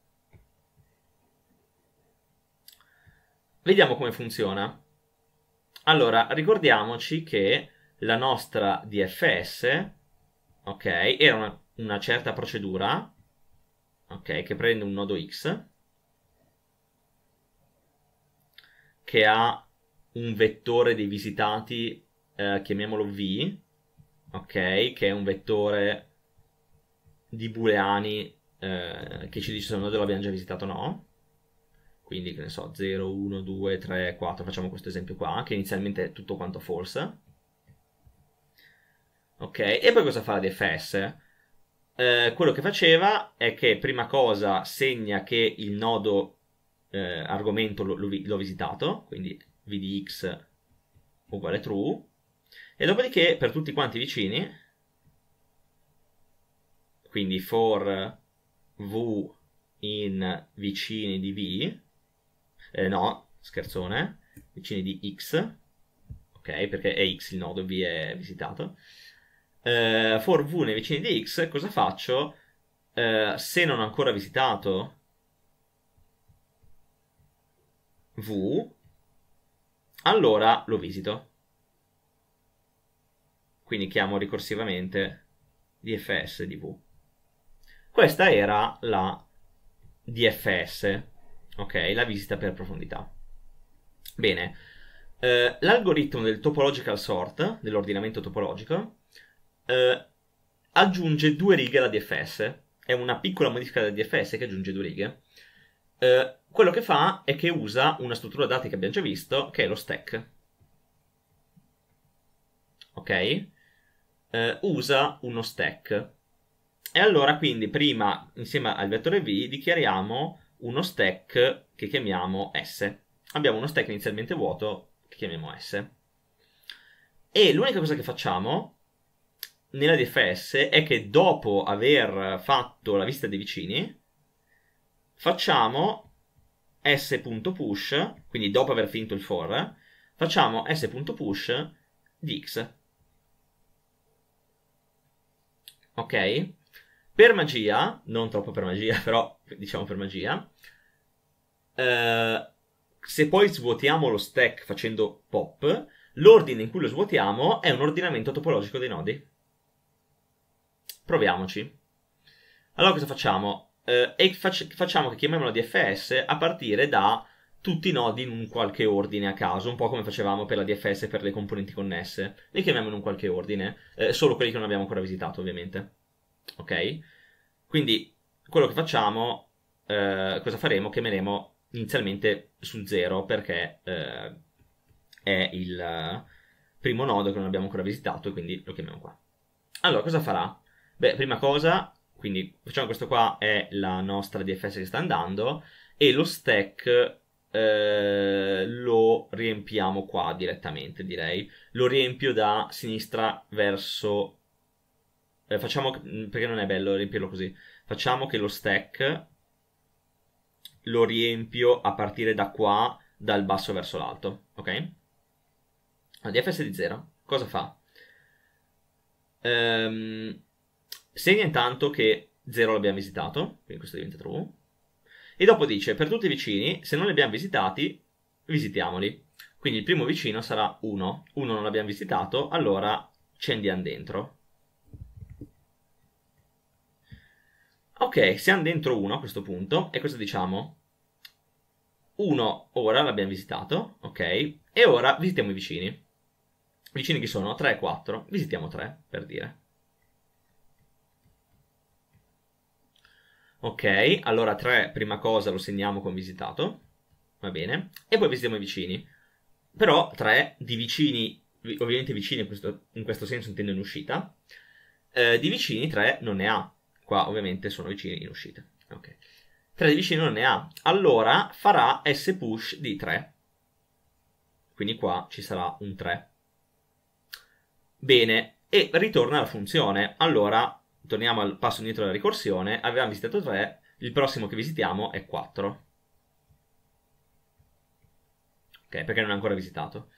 Vediamo come funziona. Allora, ricordiamoci che la nostra DFS, ok, era una, una certa procedura, ok, che prende un nodo X, che ha un vettore dei visitati, eh, chiamiamolo V, ok, che è un vettore di booleani eh, che ci dice se un nodo l'abbiamo già visitato o no, quindi che ne so 0, 1, 2, 3, 4, facciamo questo esempio qua, che inizialmente è tutto quanto false. Ok, e poi cosa fa la DFS? Eh, quello che faceva è che prima cosa segna che il nodo eh, argomento l'ho, l'ho visitato, quindi v di x uguale true, e dopodiché per tutti quanti vicini, quindi for v in vicini di v, eh, no, scherzone, vicini di x, ok, perché è x il nodo, vi è visitato. Eh, for v nei vicini di x, cosa faccio? Eh, se non ho ancora visitato v, allora lo visito. Quindi chiamo ricorsivamente dfs di v. Questa era la dfs ok? La visita per profondità. Bene, eh, l'algoritmo del topological sort, dell'ordinamento topologico, eh, aggiunge due righe alla DFS. È una piccola modifica della DFS che aggiunge due righe. Eh, quello che fa è che usa una struttura dati che abbiamo già visto, che è lo stack. Ok? Eh, usa uno stack. E allora quindi prima, insieme al vettore v, dichiariamo uno stack che chiamiamo S. Abbiamo uno stack inizialmente vuoto che chiamiamo S. E l'unica cosa che facciamo nella DFS è che dopo aver fatto la vista dei vicini, facciamo s.push, quindi dopo aver finito il for, facciamo s.push di x. Ok? Per magia, non troppo per magia, però diciamo per magia, eh, se poi svuotiamo lo stack facendo pop, l'ordine in cui lo svuotiamo è un ordinamento topologico dei nodi. Proviamoci. Allora cosa facciamo? Eh, fac- facciamo che chiamiamola DFS a partire da tutti i nodi in un qualche ordine a caso, un po' come facevamo per la DFS e per le componenti connesse. Li chiamiamo in un qualche ordine, eh, solo quelli che non abbiamo ancora visitato ovviamente. Ok? Quindi quello che facciamo, eh, cosa faremo? Chiameremo inizialmente su 0 perché eh, è il primo nodo che non abbiamo ancora visitato e quindi lo chiamiamo qua. Allora, cosa farà? Beh, prima cosa, quindi facciamo questo qua, è la nostra DFS che sta andando e lo stack eh, lo riempiamo qua direttamente, direi. Lo riempio da sinistra verso eh, facciamo mm, perché non è bello riempirlo così. Facciamo che lo stack lo riempio a partire da qua, dal basso verso l'alto, ok? La DFS di 0 cosa fa? Ehm, segna intanto che 0 l'abbiamo visitato, quindi questo diventa true. E dopo dice, per tutti i vicini, se non li abbiamo visitati, visitiamoli. Quindi il primo vicino sarà 1. 1 non l'abbiamo visitato, allora ci andiamo dentro. Ok, siamo dentro 1 a questo punto, e cosa diciamo? 1 ora l'abbiamo visitato, ok? E ora visitiamo i vicini. Vicini chi sono? 3 e 4. Visitiamo 3, per dire. Ok, allora 3, prima cosa, lo segniamo con visitato. Va bene. E poi visitiamo i vicini. Però 3 di vicini, ovviamente vicini in questo, in questo senso intendo in uscita, eh, di vicini 3 non ne ha. Qua ovviamente sono vicini in uscita. Ok. 3 di vicino non ne ha. Allora farà S push di 3. Quindi qua ci sarà un 3. Bene, e ritorna la funzione. Allora, torniamo al passo indietro della ricorsione. Avevamo visitato 3, il prossimo che visitiamo è 4. Ok, perché non è ancora visitato.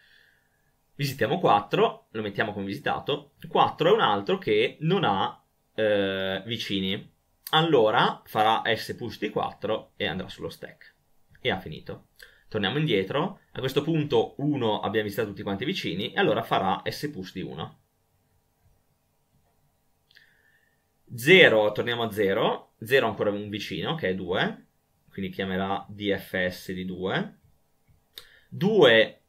Visitiamo 4, lo mettiamo come visitato. 4 è un altro che non ha eh, vicini, allora farà S push di 4 e andrà sullo stack. E ha finito. Torniamo indietro, a questo punto 1 abbiamo visitato tutti quanti i vicini e allora farà S push di 1. 0, torniamo a 0, 0 ancora un vicino che è 2, quindi chiamerà DFS di 2. 2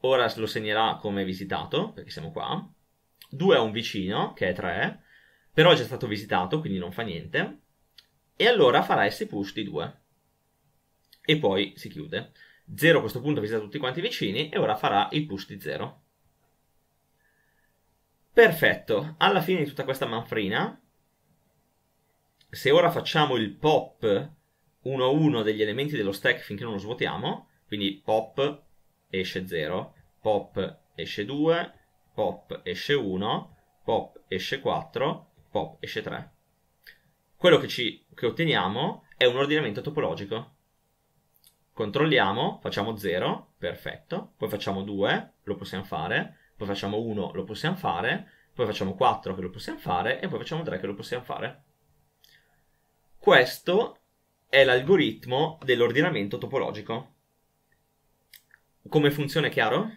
ora lo segnerà come visitato, perché siamo qua. 2 è un vicino che è 3, però è già stato visitato, quindi non fa niente. E allora farà S push di 2. E poi si chiude. 0 a questo punto ha tutti quanti i vicini e ora farà il push di 0. Perfetto, alla fine di tutta questa manfrina, se ora facciamo il pop 1-1 degli elementi dello stack finché non lo svuotiamo, quindi pop esce 0, pop esce 2, pop esce 1, pop esce 4, pop, esce 3. Quello che, ci, che otteniamo è un ordinamento topologico. Controlliamo, facciamo 0, perfetto, poi facciamo 2, lo possiamo fare, poi facciamo 1, lo possiamo fare, poi facciamo 4 che lo possiamo fare e poi facciamo 3 che lo possiamo fare. Questo è l'algoritmo dell'ordinamento topologico. Come funziona è chiaro?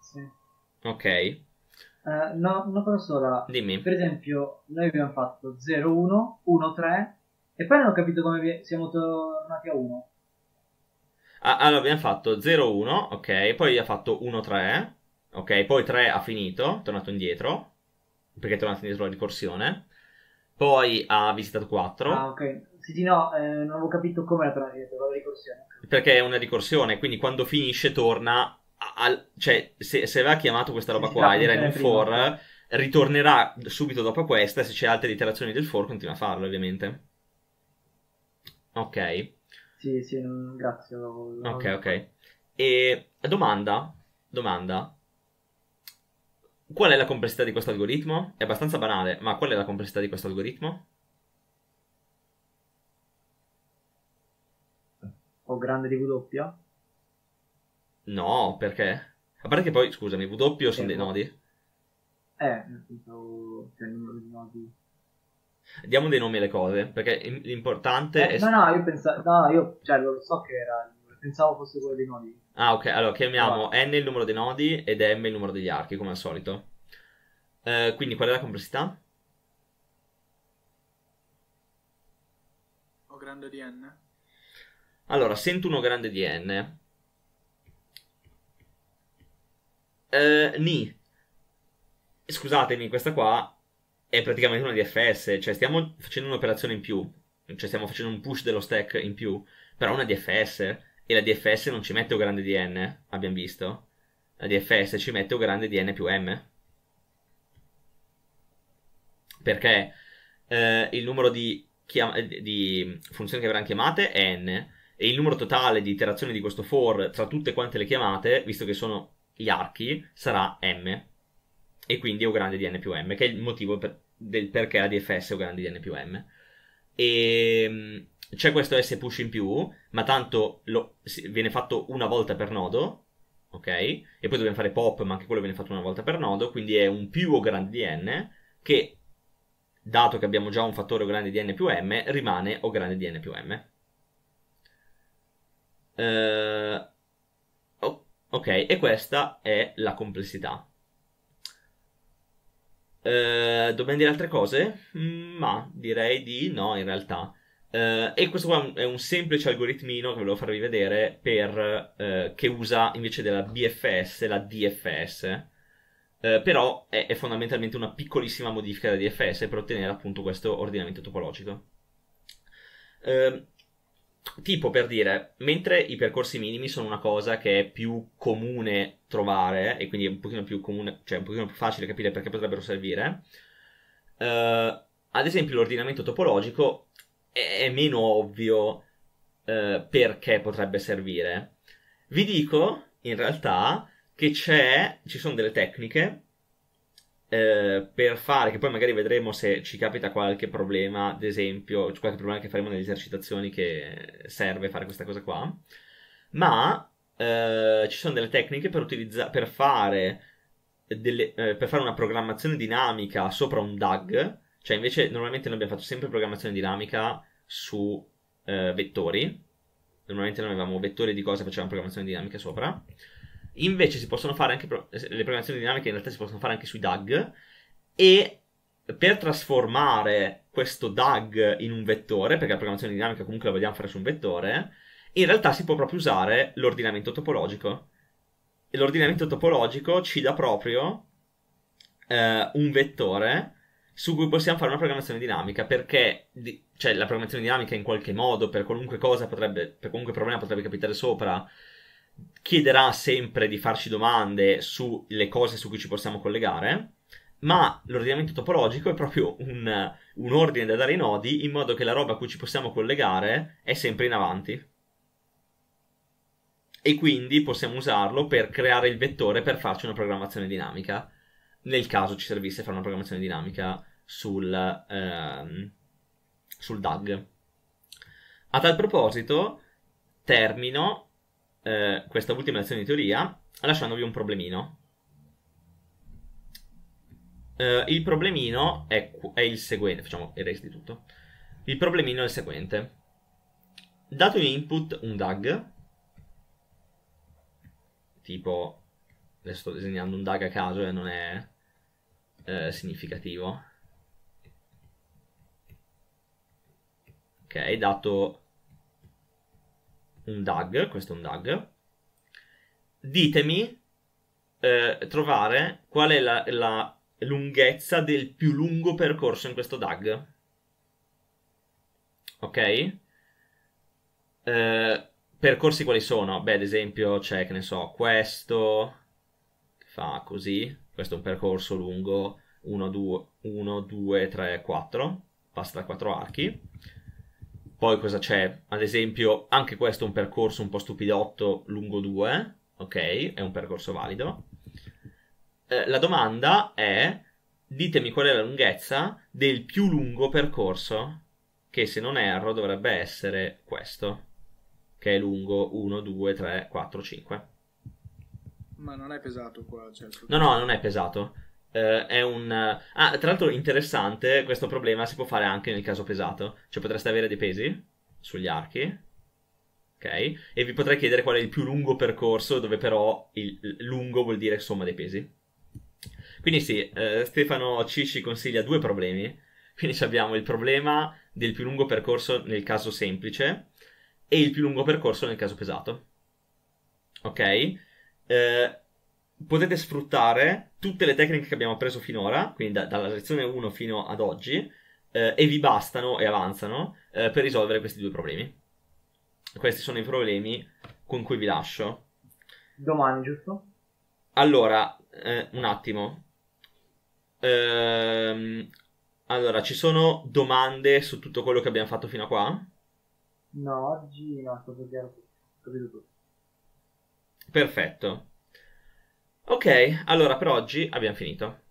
Sì. Ok. Eh, no, una cosa sola. Dimmi. Per esempio, noi abbiamo fatto 0-1, 1-3 e poi non ho capito come siamo tornati a 1. Ah, allora, abbiamo fatto 0-1, ok, poi ha fatto 1-3, ok, poi 3 ha finito, è tornato indietro, perché è tornato indietro la ricorsione, poi ha visitato 4. Ah, ok. Sì, sì, no, eh, non avevo capito come era tornato indietro la ricorsione. Perché è una ricorsione, quindi quando finisce torna al, cioè, se, se, aveva chiamato questa roba qua ed era in un for, ritornerà subito dopo questa. E se c'è altre iterazioni del for, continua a farlo, ovviamente. Ok. Sì, sì, grazie. Ok, ok. E domanda, domanda. Qual è la complessità di questo algoritmo? È abbastanza banale, ma qual è la complessità di questo algoritmo? O grande di W? No, perché? A parte che poi, scusami, W sono eh, dei nodi? Eh, nel senso, c'è il numero di nodi. Diamo dei nomi alle cose, perché l'importante eh, è... No, no, io pensavo... No, io, cioè, lo so che era... Pensavo fosse quello dei nodi. Ah, ok, allora chiamiamo allora. n il numero dei nodi ed m il numero degli archi, come al solito. Eh, quindi, qual è la complessità? O grande di n. Allora, sento uno grande di n Uh, ni. Scusatemi, questa qua è praticamente una DFS, cioè stiamo facendo un'operazione in più, cioè stiamo facendo un push dello stack in più, però una DFS e la DFS non ci mette o grande di n, abbiamo visto. La DFS ci mette o grande di n più m. Perché eh, il numero di, chiam- eh, di funzioni che verranno chiamate è n e il numero totale di iterazioni di questo for tra tutte quante le chiamate, visto che sono gli archi sarà m e quindi è o grande di n più m che è il motivo per, del perché la DFS è o grande di n più m e ehm, c'è questo S push in più ma tanto lo, viene fatto una volta per nodo ok e poi dobbiamo fare pop ma anche quello viene fatto una volta per nodo quindi è un più o grande di n che dato che abbiamo già un fattore o grande di n più m rimane o grande di n più m uh, Ok, e questa è la complessità. Eh, dobbiamo dire altre cose? Mm, ma direi di no in realtà. Eh, e questo qua è un semplice algoritmino che volevo farvi vedere per, eh, che usa invece della BFS la DFS. Uh, eh, però è, è, fondamentalmente una piccolissima modifica della DFS per ottenere appunto questo ordinamento topologico. Uh, tipo per dire, mentre i percorsi minimi sono una cosa che è più comune trovare e quindi è un pochino più comune, cioè un pochino più facile capire perché potrebbero servire, eh, ad esempio l'ordinamento topologico è, meno ovvio eh, perché potrebbe servire. Vi dico, in realtà, che ci sono delle tecniche eh, per fare, che poi magari vedremo se ci capita qualche problema, ad esempio, qualche problema che faremo nelle esercitazioni che serve fare questa cosa qua, ma eh, ci sono delle tecniche per, utilizza- per, fare delle, eh, per fare una programmazione dinamica sopra un DAG, cioè invece normalmente noi abbiamo fatto sempre programmazione dinamica su eh, vettori, normalmente noi avevamo vettori di cose e facevamo programmazione dinamica sopra, Invece si possono fare anche pro- eh, le programmazioni dinamiche in realtà si possono fare anche sui DAG e per trasformare questo DAG in un vettore, perché la programmazione dinamica comunque la vogliamo fare su un vettore, in realtà si può proprio usare l'ordinamento topologico. E l'ordinamento topologico ci dà proprio eh, un vettore su cui possiamo fare una programmazione dinamica, perché di- cioè, la programmazione dinamica in qualche modo, per qualunque cosa potrebbe, per qualunque problema potrebbe capitare sopra, chiederà sempre di farci domande sulle cose su cui ci possiamo collegare, ma l'ordinamento topologico è proprio un, un ordine da dare ai nodi in modo che la roba a cui ci possiamo collegare è sempre in avanti. E quindi possiamo usarlo per creare il vettore per farci una programmazione dinamica, nel caso ci servisse fare una programmazione dinamica sul, ehm, sul DAG. A tal proposito, termino eh, questa ultima lezione di teoria lasciandovi un problemino. Eh, il problemino è, è il seguente, facciamo il resto di tutto. Il problemino è il seguente. Dato un input un DAG, tipo, adesso sto disegnando un DAG a caso e non è eh, significativo. Ok, dato un DAG, questo è un DAG, ditemi eh, trovare qual è la, la lunghezza del più lungo percorso in questo DAG. Ok? Eh, percorsi quali sono? Beh, ad esempio c'è, che ne so, questo che fa così, questo è un percorso lungo 1, 2, 1, 2 3, 4, passa da 4 archi. Poi cosa c'è? Ad esempio, anche questo è un percorso un po' stupidotto lungo 2, ok? È un percorso valido. Eh, la domanda è, ditemi qual è la lunghezza del più lungo percorso, che se non erro dovrebbe essere questo, che è lungo 1, 2, 3, 4, 5. Ma non è pesato qua, certo. No, no, non è pesato. Uh, è un. Eh, ah, tra l'altro, interessante. Questo problema si può fare anche nel caso pesato. Cioè, potreste avere dei pesi sugli archi. Ok? E vi potrei chiedere qual è il più lungo percorso, dove però il lungo vuol dire somma dei pesi. Quindi, sì, uh, Stefano C ci consiglia due problemi. Quindi abbiamo il problema del più lungo percorso nel caso semplice e il più lungo percorso nel caso pesato. Ok? Uh, potete sfruttare tutte le tecniche che abbiamo appreso finora, quindi da, dalla lezione 1 fino ad oggi, eh, e vi bastano e avanzano eh, per risolvere questi due problemi. Questi sono i problemi con cui vi lascio. Domani, giusto? Allora, eh, un attimo. Ehm, allora, ci sono domande su tutto quello che abbiamo fatto fino a qua? No, oggi no, sto vedendo tutto. Perfetto. Ok, allora per oggi abbiamo finito.